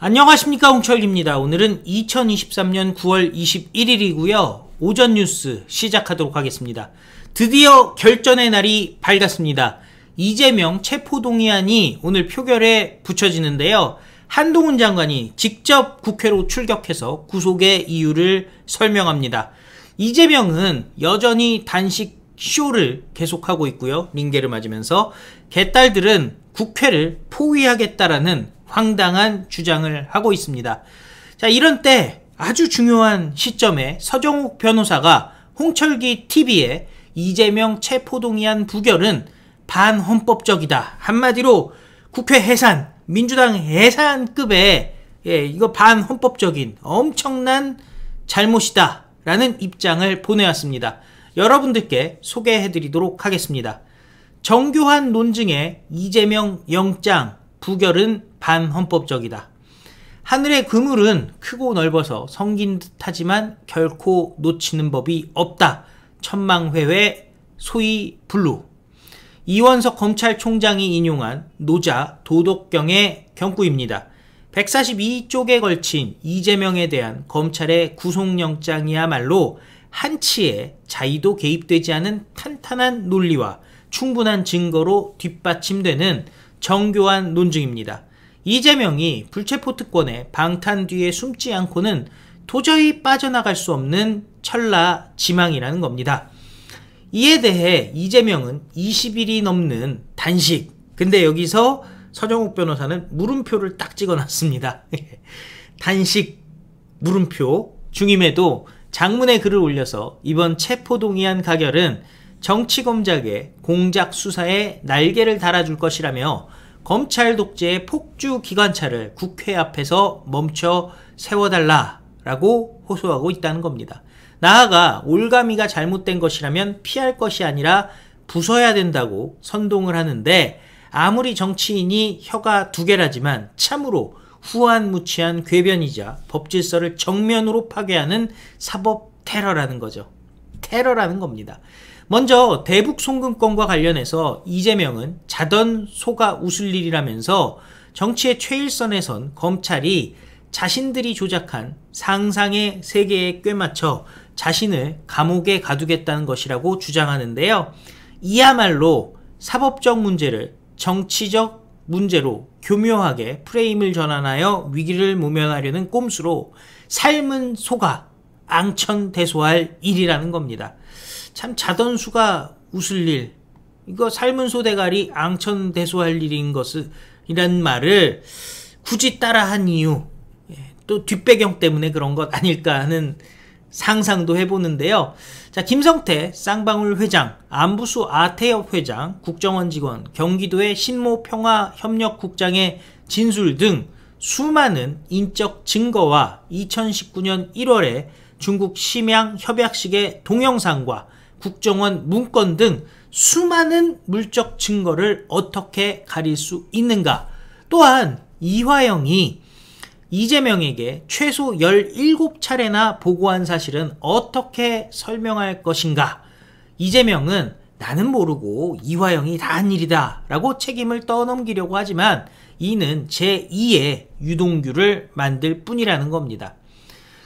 안녕하십니까 홍철기입니다. 오늘은 2023년 9월 21일이고요. 오전 뉴스 시작하도록 하겠습니다. 드디어 결전의 날이 밝았습니다. 이재명 체포동의안이 오늘 표결에 붙여지는데요. 한동훈 장관이 직접 국회로 출격해서 구속의 이유를 설명합니다. 이재명은 여전히 단식 쇼를 계속하고 있고요. 링계를 맞으면서 개딸들은 국회를 포위하겠다라는 황당한 주장을 하고 있습니다. 자, 이런 때 아주 중요한 시점에 서정욱 변호사가 홍철기 TV에 이재명 체포동의안 부결은 반헌법적이다. 한마디로 국회 해산, 민주당 해산급의 예, 이거 반헌법적인 엄청난 잘못이다. 라는 입장을 보내왔습니다. 여러분들께 소개해드리도록 하겠습니다. 정교한 논증에 이재명 영장 부결은 반헌법적이다. 하늘의 그물은 크고 넓어서 성긴 듯하지만 결코 놓치는 법이 없다. 천망회회 소위 블루. 이원석 검찰총장이 인용한 노자 도덕경의 경구입니다. 142쪽에 걸친 이재명에 대한 검찰의 구속영장이야말로 한치의 자의도 개입되지 않은 탄탄한 논리와 충분한 증거로 뒷받침되는 정교한 논증입니다. 이재명이 불체포 특권에 방탄 뒤에 숨지 않고는 도저히 빠져나갈 수 없는 철라 지망이라는 겁니다. 이에 대해 이재명은 20일이 넘는 단식. 근데 여기서 서정욱 변호사는 물음표를 딱 찍어놨습니다. 단식 물음표 중임에도 장문의 글을 올려서 이번 체포동의안 가결은 정치검작의 공작 수사에 날개를 달아줄 것이라며 검찰 독재의 폭주 기관차를 국회 앞에서 멈춰 세워달라라고 호소하고 있다는 겁니다. 나아가 올가미가 잘못된 것이라면 피할 것이 아니라 부숴야 된다고 선동을 하는데 아무리 정치인이 혀가 두 개라지만 참으로 후한무치한 궤변이자 법질서를 정면으로 파괴하는 사법 테러라는 거죠. 테러라는 겁니다. 먼저 대북 송금권과 관련해서 이재명은 자던 소가 웃을 일이라면서 정치의 최일선에선 검찰이 자신들이 조작한 상상의 세계에 꿰맞춰 자신을 감옥에 가두겠다는 것이라고 주장하는데요. 이야말로 사법적 문제를 정치적 문제로 교묘하게 프레임을 전환하여 위기를 모면하려는 꼼수로 삶은 소가 앙천대소할 일이라는 겁니다. 참 자던수가 웃을 일 이거 삶은 소대가리 앙천대소할 일인 것을 이란 말을 굳이 따라한 이유 예, 또 뒷배경 때문에 그런 것 아닐까 하는 상상도 해보는데요. 자, 김성태 쌍방울 회장, 안부수 아태엽 회장, 국정원 직원, 경기도의 신모 평화협력국장의 진술 등 수많은 인적 증거와 2019년 1월에 중국 심양 협약식의 동영상과 국정원 문건 등 수많은 물적 증거를 어떻게 가릴 수 있는가. 또한 이화영이 이재명에게 최소 17차례나 보고한 사실은 어떻게 설명할 것인가. 이재명은 나는 모르고 이화영이 다 한 일이다 라고 책임을 떠넘기려고 하지만 이는 제2의 유동규를 만들 뿐이라는 겁니다.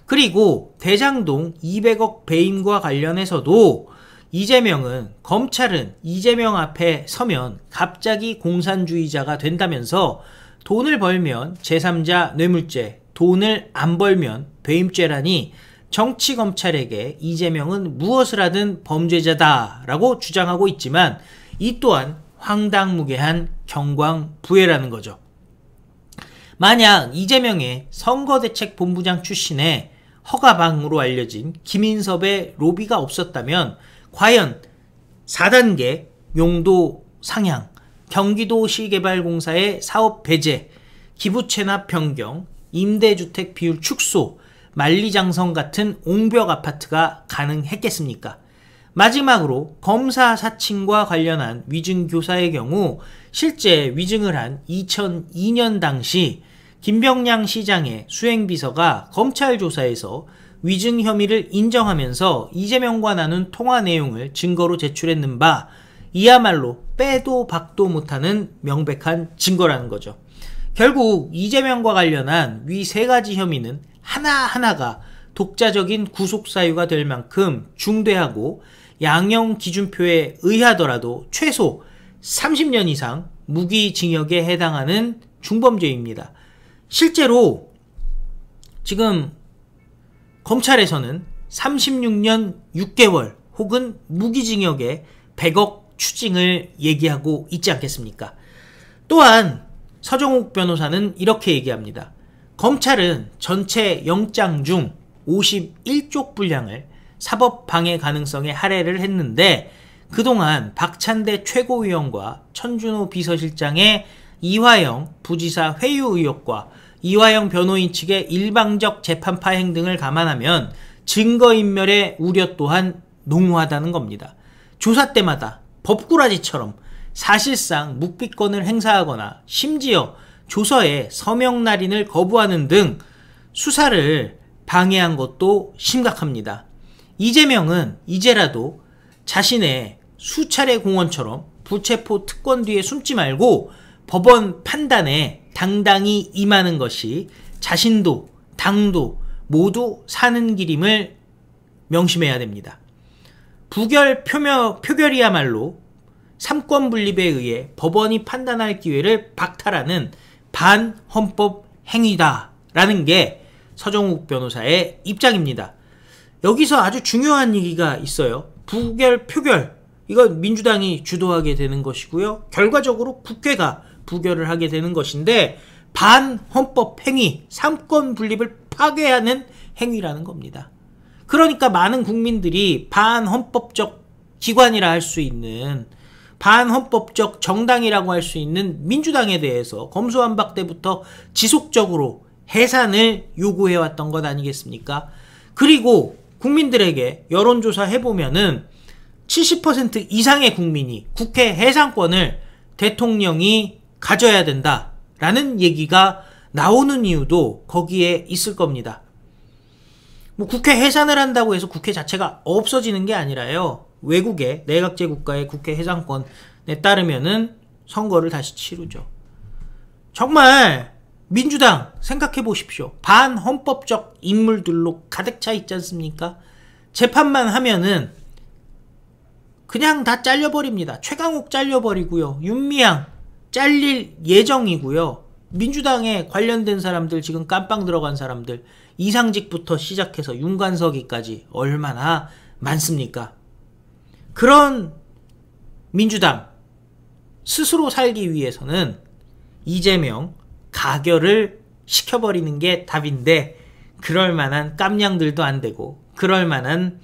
그리고 대장동 200억 배임과 관련해서도 이재명은 검찰은 이재명 앞에 서면 갑자기 공산주의자가 된다면서 돈을 벌면 제3자 뇌물죄, 돈을 안 벌면 배임죄라니 정치 검찰에게 이재명은 무엇을 하든 범죄자다라고 주장하고 있지만 이 또한 황당무계한 경광부회라는 거죠. 만약 이재명의 선거대책본부장 출신의 허가방으로 알려진 김인섭의 로비가 없었다면 과연 4단계 용도 상향, 경기도시개발공사의 사업 배제, 기부 채납 변경, 임대주택 비율 축소, 만리장성 같은 옹벽 아파트가 가능했겠습니까? 마지막으로 검사 사칭과 관련한 위증교사의 경우 실제 위증을 한 2002년 당시 김병량 시장의 수행비서가 검찰 조사에서 위증 혐의를 인정하면서 이재명과 나눈 통화 내용을 증거로 제출했는 바 이야말로 빼도 박도 못하는 명백한 증거라는 거죠. 결국 이재명과 관련한 위 세 가지 혐의는 하나하나가 독자적인 구속 사유가 될 만큼 중대하고 양형 기준표에 의하더라도 최소 30년 이상 무기징역에 해당하는 중범죄입니다. 실제로 지금 검찰에서는 36년 6개월 혹은 무기징역에 100억 추징을 얘기하고 있지 않겠습니까? 또한 서정욱 변호사는 이렇게 얘기합니다. 검찰은 전체 영장 중 51쪽 분량을 사법 방해 가능성에 할애를 했는데 그동안 박찬대 최고위원과 천준호 비서실장의 이화영 부지사 회유 의혹과 이화영 변호인 측의 일방적 재판파 행등을 감안하면 증거인멸의 우려 또한 농후하다는 겁니다. 조사 때마다 법꾸라지처럼 사실상 묵비권을 행사하거나 심지어 조서에 서명 날인을 거부하는 등 수사를 방해한 것도 심각합니다. 이재명은 이제라도 자신의 수차례 공원처럼부체포 특권 뒤에 숨지 말고 법원 판단에 당당히 임하는 것이 자신도 당도 모두 사는 길임을 명심해야 됩니다. 부결 표며, 표결이야말로 삼권 분립에 의해 법원이 판단할 기회를 박탈하는 반헌법 행위다라는 게 서정욱 변호사의 입장입니다. 여기서 아주 중요한 얘기가 있어요. 부결 표결 이건 민주당이 주도하게 되는 것이고요. 결과적으로 국회가 부결을 하게 되는 것인데 반헌법 행위, 삼권 분립을 파괴하는 행위라는 겁니다. 그러니까 많은 국민들이 반헌법적 기관이라 할 수 있는 반헌법적 정당이라고 할 수 있는 민주당에 대해서 검수완박 때부터 지속적으로 해산을 요구해왔던 것 아니겠습니까? 그리고 국민들에게 여론조사 해보면은 70% 이상의 국민이 국회 해산권을 대통령이 가져야 된다. 라는 얘기가 나오는 이유도 거기에 있을 겁니다. 뭐 국회 해산을 한다고 해서 국회 자체가 없어지는 게 아니라요. 외국의 내각제 국가의 국회 해산권에 따르면은 선거를 다시 치르죠. 정말 민주당 생각해 보십시오. 반헌법적 인물들로 가득 차 있지 않습니까? 재판만 하면은 그냥 다 잘려버립니다. 최강욱 잘려버리고요. 윤미향 잘릴 예정이고요. 민주당에 관련된 사람들 지금 깜빵 들어간 사람들 이상직부터 시작해서 윤관석이까지 얼마나 많습니까? 그런 민주당 스스로 살기 위해서는 이재명 가결을 시켜버리는 게 답인데 그럴 만한 깜냥들도 안 되고 그럴 만한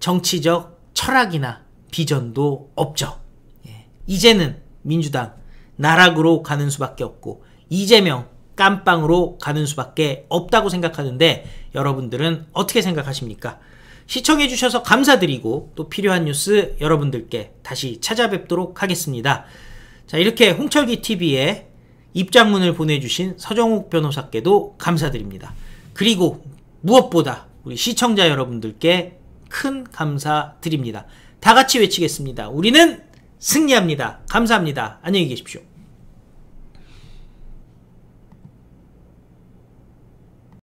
정치적 철학이나 비전도 없죠. 예, 이제는 민주당 나락으로 가는 수밖에 없고 이재명 깜빵으로 가는 수밖에 없다고 생각하는데 여러분들은 어떻게 생각하십니까? 시청해 주셔서 감사드리고 또 필요한 뉴스 여러분들께 다시 찾아뵙도록 하겠습니다. 자 이렇게 홍철기 TV에 입장문을 보내주신 서정욱 변호사께도 감사드립니다. 그리고 무엇보다 우리 시청자 여러분들께 큰 감사드립니다. 다 같이 외치겠습니다. 우리는 승리합니다. 감사합니다. 안녕히 계십시오.